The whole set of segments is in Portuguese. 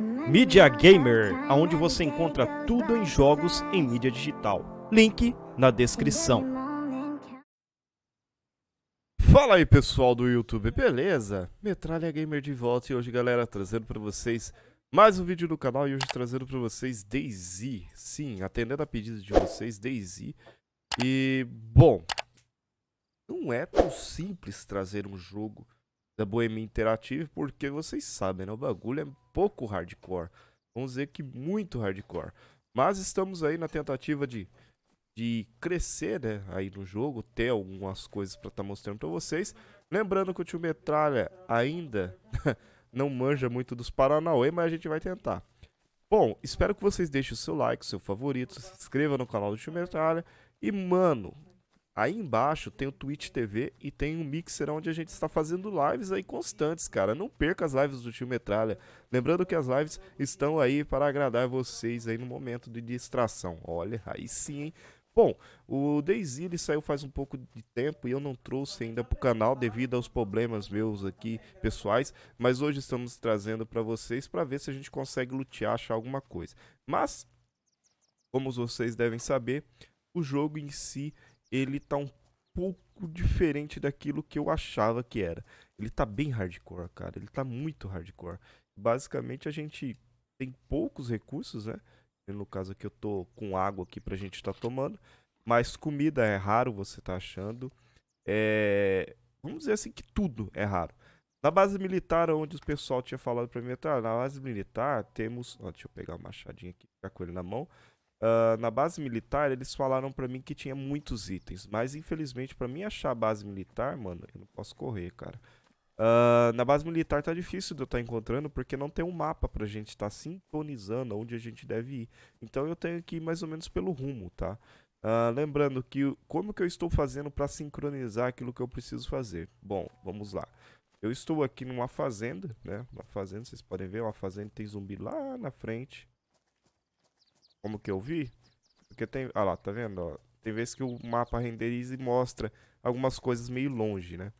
Media Gamer, aonde você encontra tudo em jogos em mídia digital. Link na descrição. Fala aí pessoal do YouTube, beleza? Metralha Gamer de volta e hoje galera trazendo para vocês mais um vídeo do canal e hoje trazendo para vocês Daisy. Sim, atendendo a pedido de vocês, Daisy. E bom, não é tão simples trazer um jogo da Bohemia Interactive, porque vocês sabem, né? O bagulho é pouco hardcore. Vamos dizer que muito hardcore. Mas estamos aí na tentativa de, de crescer, né? Aí no jogo, ter algumas coisas para estar tá mostrando para vocês. Lembrando que o tio Metralha ainda não manja muito dos Paranauê, mas a gente vai tentar. Bom, espero que vocês deixem o seu like, o seu favorito, se inscreva no canal do Tio Metralha. E, mano, Aí embaixo tem o Twitch TV e tem o um Mixer onde a gente está fazendo lives aí constantes, cara. Não perca as lives do Tio Metralha. Lembrando que as lives estão aí para agradar vocês aí no momento de distração. Olha, aí sim, hein? Bom, o Daisy ele saiu faz um pouco de tempo e eu não trouxe ainda para o canal devido aos problemas meus aqui pessoais, mas hoje estamos trazendo para vocês para ver se a gente consegue lutear, achar alguma coisa. Mas, como vocês devem saber, o jogo em si ele tá um pouco diferente daquilo que eu achava que era. Ele tá bem hardcore, cara. Ele tá muito hardcore. Basicamente a gente tem poucos recursos, né? No caso aqui eu tô com água aqui pra gente estar tá tomando, mas comida é raro, você tá achando. É... Vamos dizer assim que tudo é raro. Na base militar, onde o pessoal tinha falado pra mim, tá, na base militar temos... Ó, deixa eu pegar o machadinho aqui, ficar com ele na mão. Uh, na base militar, eles falaram para mim que tinha muitos itens, mas infelizmente para mim achar a base militar, mano, eu não posso correr, cara. Uh, na base militar tá difícil de eu estar tá encontrando, porque não tem um mapa pra gente estar tá sintonizando onde a gente deve ir. Então eu tenho que ir mais ou menos pelo rumo, tá? Uh, lembrando que como que eu estou fazendo para sincronizar aquilo que eu preciso fazer? Bom, vamos lá. Eu estou aqui numa fazenda, né? Uma fazenda, vocês podem ver, uma fazenda tem zumbi lá na frente como que eu vi. Porque tem. Ah lá, tá vendo? Ó, tem vezes que o mapa renderiza e mostra algumas coisas meio longe, né?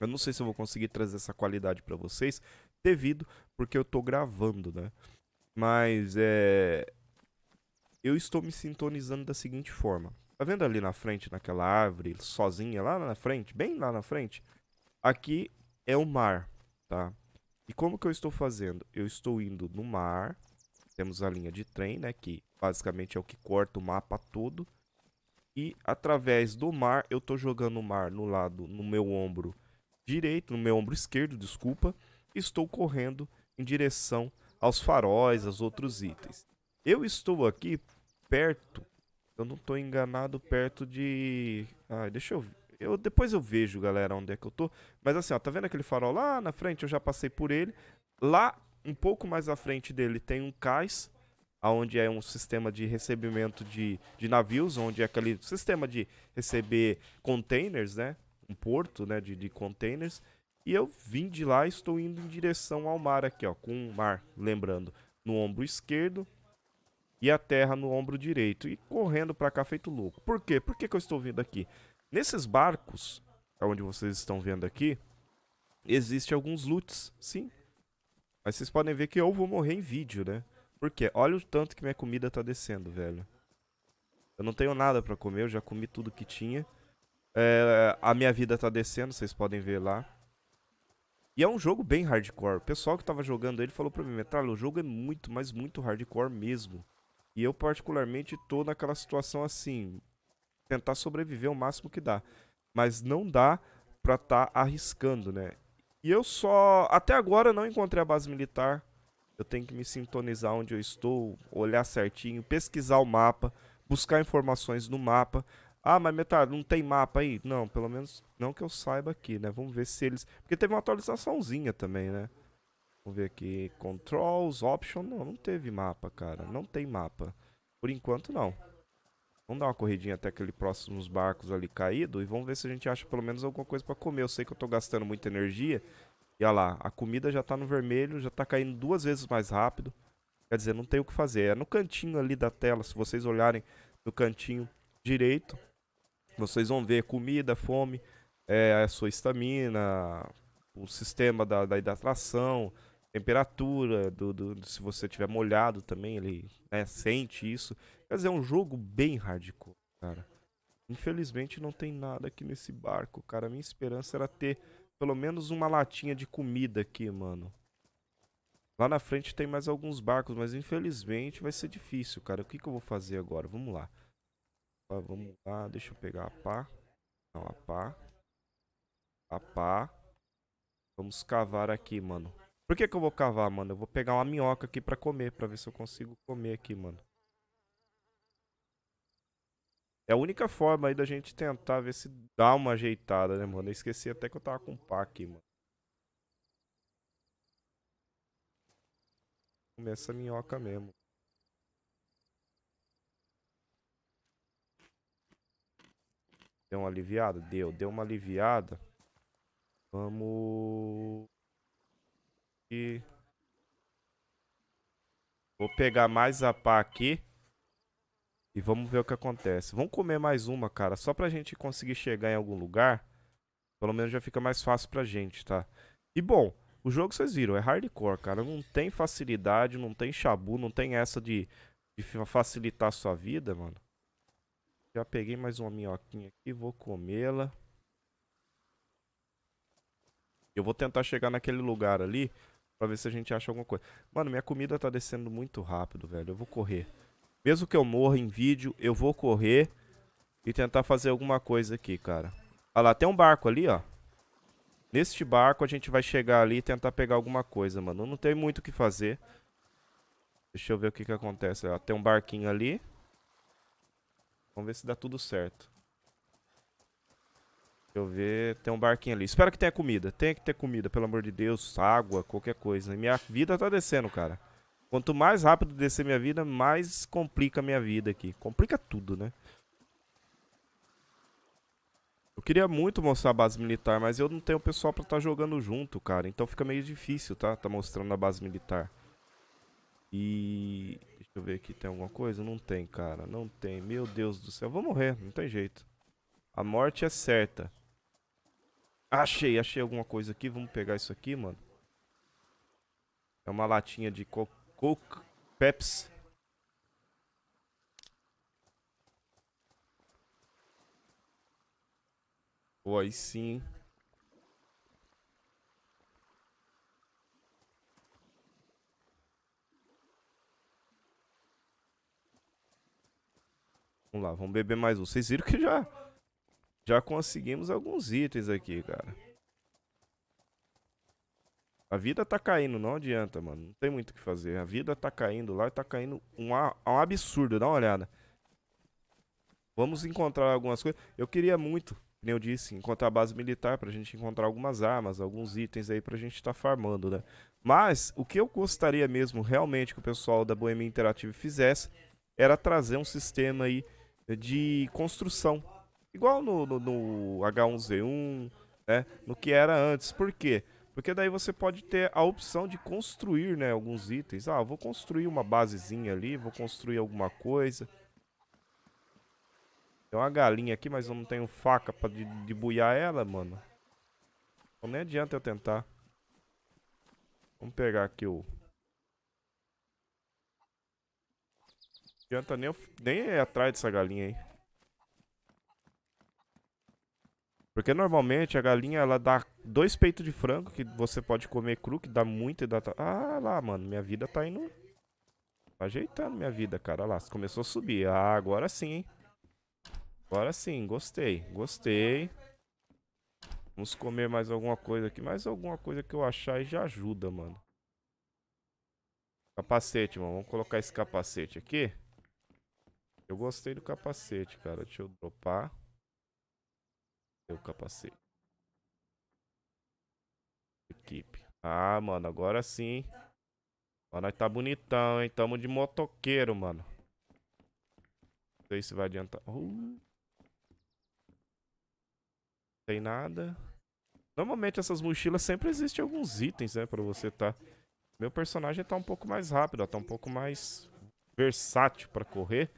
Eu não sei se eu vou conseguir trazer essa qualidade para vocês, devido porque eu tô gravando, né? Mas é. Eu estou me sintonizando da seguinte forma. Tá vendo ali na frente, naquela árvore, sozinha, lá na frente, bem lá na frente? Aqui é o mar, tá? E como que eu estou fazendo? Eu estou indo no mar, temos a linha de trem, né? Que basicamente é o que corta o mapa todo. E através do mar, eu tô jogando o mar no lado, no meu ombro direito, no meu ombro esquerdo, desculpa. Estou correndo em direção aos faróis, aos outros itens. Eu estou aqui perto, eu não estou enganado, perto de... Ai, deixa eu ver. Eu, depois eu vejo, galera, onde é que eu tô. Mas assim, ó, tá vendo aquele farol lá na frente? Eu já passei por ele. Lá um pouco mais à frente dele tem um cais, onde é um sistema de recebimento de, de navios, onde é aquele sistema de receber containers, né? Um porto né, de, de containers. E eu vim de lá e estou indo em direção ao mar aqui, ó. Com o mar, lembrando, no ombro esquerdo e a terra no ombro direito. E correndo para cá feito louco. Por quê? Por que, que eu estou vindo aqui? Nesses barcos, onde vocês estão vendo aqui, existe alguns loots. Sim, mas vocês podem ver que eu vou morrer em vídeo, né? Porque olha o tanto que minha comida tá descendo, velho. Eu não tenho nada pra comer, eu já comi tudo que tinha. É, a minha vida tá descendo, vocês podem ver lá. E é um jogo bem hardcore. O pessoal que tava jogando ele falou pra mim, Metralho, o jogo é muito, mas muito hardcore mesmo. E eu particularmente tô naquela situação assim, tentar sobreviver o máximo que dá. Mas não dá pra tá arriscando, né? E eu só. Até agora não encontrei a base militar. Eu tenho que me sintonizar onde eu estou, olhar certinho, pesquisar o mapa, buscar informações no mapa. Ah, mas metade, não tem mapa aí? Não, pelo menos não que eu saiba aqui, né? Vamos ver se eles. Porque teve uma atualizaçãozinha também, né? Vamos ver aqui. Controls, Option. Não, não teve mapa, cara. Não tem mapa. Por enquanto, não. Vamos dar uma corridinha até aquele próximos barcos ali caído e vamos ver se a gente acha pelo menos alguma coisa para comer. Eu sei que eu tô gastando muita energia. E olha lá, a comida já tá no vermelho, já tá caindo duas vezes mais rápido. Quer dizer, não tem o que fazer. É no cantinho ali da tela, se vocês olharem no cantinho direito, vocês vão ver comida, fome, é, a sua estamina, o sistema da, da hidratação, temperatura, do, do, se você tiver molhado também, ele né, sente isso. Quer dizer, é um jogo bem hardcore, cara. Infelizmente não tem nada aqui nesse barco, cara. Minha esperança era ter pelo menos uma latinha de comida aqui, mano. Lá na frente tem mais alguns barcos, mas infelizmente vai ser difícil, cara. O que, que eu vou fazer agora? Vamos lá. Ah, vamos lá, deixa eu pegar a pá. Não, a pá. A pá. Vamos cavar aqui, mano. Por que que eu vou cavar, mano? Eu vou pegar uma minhoca aqui pra comer, pra ver se eu consigo comer aqui, mano. É a única forma aí da gente tentar ver se dá uma ajeitada, né, mano? Eu esqueci até que eu tava com um pá aqui, mano. Comer essa minhoca mesmo. Deu uma aliviada? Deu. Deu uma aliviada. Vamos aqui. Vou pegar mais a pá aqui. E vamos ver o que acontece. Vamos comer mais uma, cara. Só pra gente conseguir chegar em algum lugar. Pelo menos já fica mais fácil pra gente, tá? E bom, o jogo vocês viram, é hardcore, cara. Não tem facilidade, não tem chabu, não tem essa de, de facilitar a sua vida, mano. Já peguei mais uma minhoquinha aqui, vou comê-la. Eu vou tentar chegar naquele lugar ali Pra ver se a gente acha alguma coisa. Mano, minha comida tá descendo muito rápido, velho. Eu vou correr. Mesmo que eu morra em vídeo, eu vou correr e tentar fazer alguma coisa aqui, cara. Olha lá, tem um barco ali, ó. Neste barco a gente vai chegar ali e tentar pegar alguma coisa, mano. Não tem muito o que fazer. Deixa eu ver o que que acontece. Ó, tem um barquinho ali. Vamos ver se dá tudo certo. Deixa eu ver. Tem um barquinho ali. Espero que tenha comida. Tem que ter comida, pelo amor de Deus. Água, qualquer coisa. Né? minha vida tá descendo, cara. Quanto mais rápido descer minha vida, mais complica minha vida aqui. Complica tudo, né? Eu queria muito mostrar a base militar, mas eu não tenho pessoal pra estar tá jogando junto, cara. Então fica meio difícil, tá? Tá mostrando a base militar. E... Deixa eu ver aqui, tem alguma coisa? Não tem, cara. Não tem. Meu Deus do céu. Eu vou morrer. Não tem jeito. A morte é certa. Achei, achei alguma coisa aqui. Vamos pegar isso aqui, mano. É uma latinha de co Coke Pepsi. Pô, aí sim. Vamos lá, vamos beber mais um. Vocês viram que já... Já conseguimos alguns itens aqui, cara. A vida tá caindo, não adianta, mano. Não tem muito o que fazer. A vida tá caindo lá e tá caindo um, um absurdo. Dá uma olhada. Vamos encontrar algumas coisas. Eu queria muito, como eu disse, encontrar a base militar pra gente encontrar algumas armas, alguns itens aí pra gente tá farmando, né? Mas o que eu gostaria mesmo realmente que o pessoal da Bohemia Interactive fizesse era trazer um sistema aí de construção Igual no, no, no H1Z1, né? No que era antes. Por quê? Porque daí você pode ter a opção de construir, né, alguns itens. Ah, vou construir uma basezinha ali, vou construir alguma coisa. Tem uma galinha aqui, mas eu não tenho faca pra debuiar ela, mano. Então nem adianta eu tentar. Vamos pegar aqui o... Não adianta nem, eu... nem ir atrás dessa galinha aí. Porque normalmente a galinha ela dá dois peitos de frango que você pode comer cru, que dá muito e dá. Ah lá, mano, minha vida tá indo. Tá ajeitando minha vida, cara. Olha lá, começou a subir. Ah, agora sim, hein? Agora sim, gostei, gostei. Vamos comer mais alguma coisa aqui. Mais alguma coisa que eu achar e já ajuda, mano. Capacete, mano. Vamos colocar esse capacete aqui. Eu gostei do capacete, cara. Deixa eu dropar. Meu capacete. Equipe. Ah, mano, agora sim. Agora nós tá bonitão, hein? Tamo de motoqueiro, mano. Não sei se vai adiantar. Uh. Tem nada. Normalmente essas mochilas sempre existem alguns itens, né? Pra você tá... Meu personagem tá um pouco mais rápido, ó. Tá um pouco mais versátil pra correr.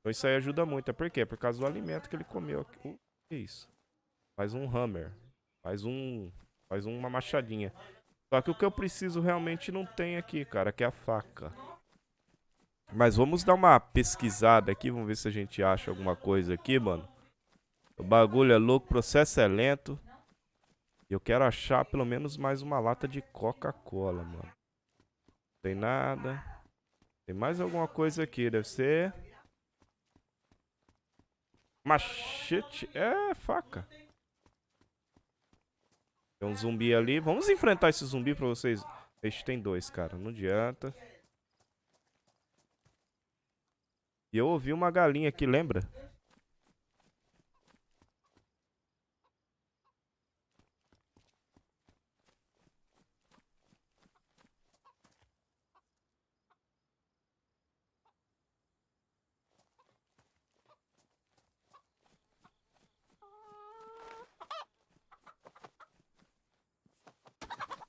Então isso aí ajuda muito. É por quê? por causa do alimento que ele comeu. O uh, que é isso? Faz um hammer. Faz um. Faz uma machadinha. Só que o que eu preciso realmente não tem aqui, cara, que é a faca. Mas vamos dar uma pesquisada aqui, vamos ver se a gente acha alguma coisa aqui, mano. O bagulho é louco, o processo é lento. Eu quero achar pelo menos mais uma lata de Coca-Cola, mano. Não tem nada. Tem mais alguma coisa aqui, deve ser... Machete... É, faca. Tem um zumbi ali. Vamos enfrentar esse zumbi pra vocês. Este tem dois, cara. Não adianta. E eu ouvi uma galinha aqui, lembra?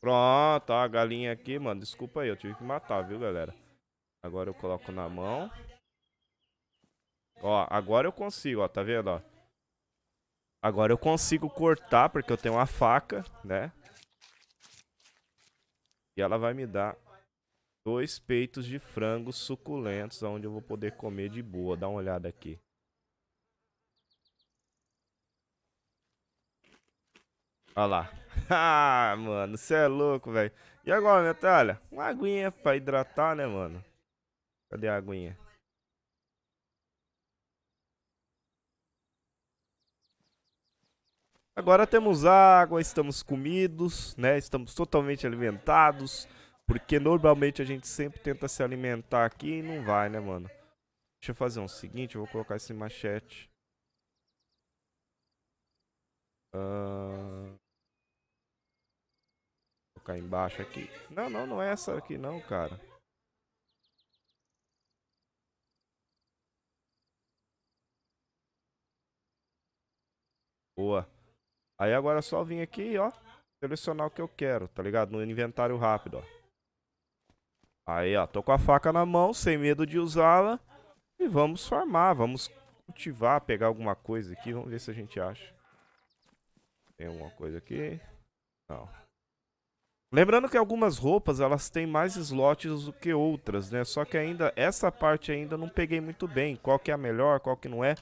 Pronto, ó, a galinha aqui, mano. Desculpa aí, eu tive que matar, viu, galera? Agora eu coloco na mão. Ó, agora eu consigo, ó, tá vendo, ó? Agora eu consigo cortar, porque eu tenho uma faca, né? E ela vai me dar dois peitos de frango suculentos, onde eu vou poder comer de boa. Dá uma olhada aqui. Olha lá. ah, mano, você é louco, velho. E agora, Natália? Uma aguinha pra hidratar, né, mano? Cadê a aguinha? Agora temos água, estamos comidos, né? Estamos totalmente alimentados. Porque normalmente a gente sempre tenta se alimentar aqui e não vai, né, mano? Deixa eu fazer um seguinte, eu vou colocar esse machete. Uh colocar embaixo aqui. Não, não, não é essa aqui não, cara. Boa. Aí agora é só vir aqui, ó. Selecionar o que eu quero, tá ligado? No inventário rápido, ó. Aí, ó. Tô com a faca na mão, sem medo de usá-la. E vamos farmar, vamos cultivar, pegar alguma coisa aqui. Vamos ver se a gente acha. Tem alguma coisa aqui? Não. Lembrando que algumas roupas elas têm mais slots do que outras, né? Só que ainda essa parte ainda não peguei muito bem. Qual que é a melhor, qual que não é.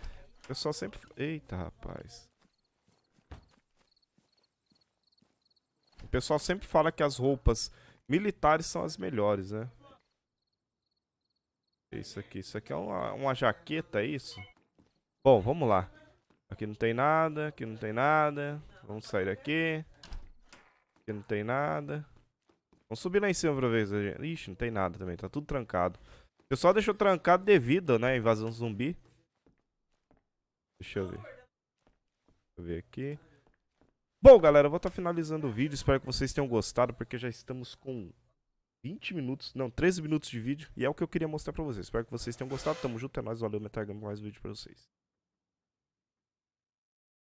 O pessoal sempre... Eita, rapaz. O pessoal sempre fala que as roupas militares são as melhores, né? Isso aqui, isso aqui é uma, uma jaqueta, é isso? Bom, vamos lá. Aqui não tem nada, aqui não tem nada. Vamos sair daqui. Aqui não tem nada. Vamos subir lá em cima pra ver. Ixi, não tem nada também. Tá tudo trancado. O pessoal deixou trancado devido, né? Invasão zumbi. Deixa eu ver. Deixa eu ver aqui. Bom, galera, eu vou estar tá finalizando o vídeo. Espero que vocês tenham gostado, porque já estamos com 20 minutos, não, 13 minutos de vídeo. E é o que eu queria mostrar pra vocês. Espero que vocês tenham gostado. Tamo junto, é nóis. Valeu, Metagame. Mais vídeo pra vocês.